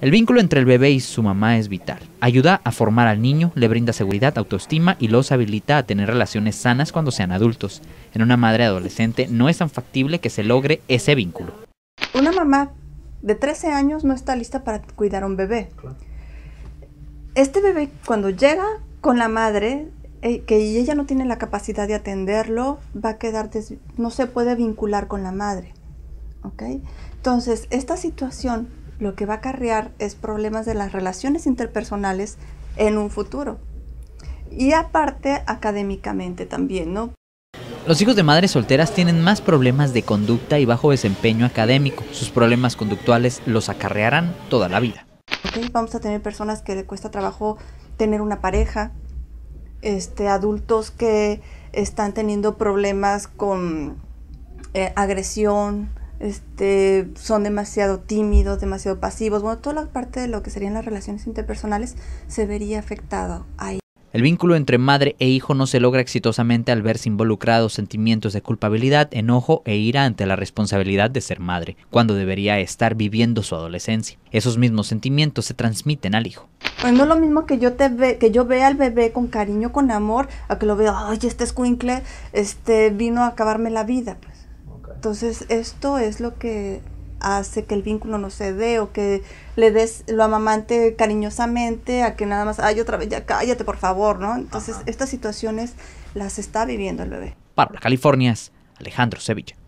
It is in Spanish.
El vínculo entre el bebé y su mamá es vital. Ayuda a formar al niño, le brinda seguridad, autoestima y los habilita a tener relaciones sanas cuando sean adultos. En una madre adolescente no es tan factible que se logre ese vínculo. Una mamá de 13 años no está lista para cuidar a un bebé. Este bebé cuando llega con la madre, eh, que ella no tiene la capacidad de atenderlo, va a quedar, no se puede vincular con la madre. ¿ok? Entonces, esta situación lo que va a acarrear es problemas de las relaciones interpersonales en un futuro. Y aparte, académicamente también, ¿no? Los hijos de madres solteras tienen más problemas de conducta y bajo desempeño académico. Sus problemas conductuales los acarrearán toda la vida. vamos a tener personas que le cuesta trabajo tener una pareja, este, adultos que están teniendo problemas con eh, agresión, este, son demasiado tímidos, demasiado pasivos. Bueno, toda la parte de lo que serían las relaciones interpersonales se vería afectado ahí. El vínculo entre madre e hijo no se logra exitosamente al verse involucrados sentimientos de culpabilidad, enojo e ira ante la responsabilidad de ser madre, cuando debería estar viviendo su adolescencia. Esos mismos sentimientos se transmiten al hijo. Pues no es lo mismo que yo te ve, que yo vea al bebé con cariño, con amor, a que lo vea, oye este escuincle, este vino a acabarme la vida entonces, esto es lo que hace que el vínculo no se dé o que le des lo amamante cariñosamente a que nada más, ay, otra vez, ya cállate, por favor, ¿no? Entonces, estas situaciones las está viviendo el bebé. Para las Californias, Alejandro Sevilla.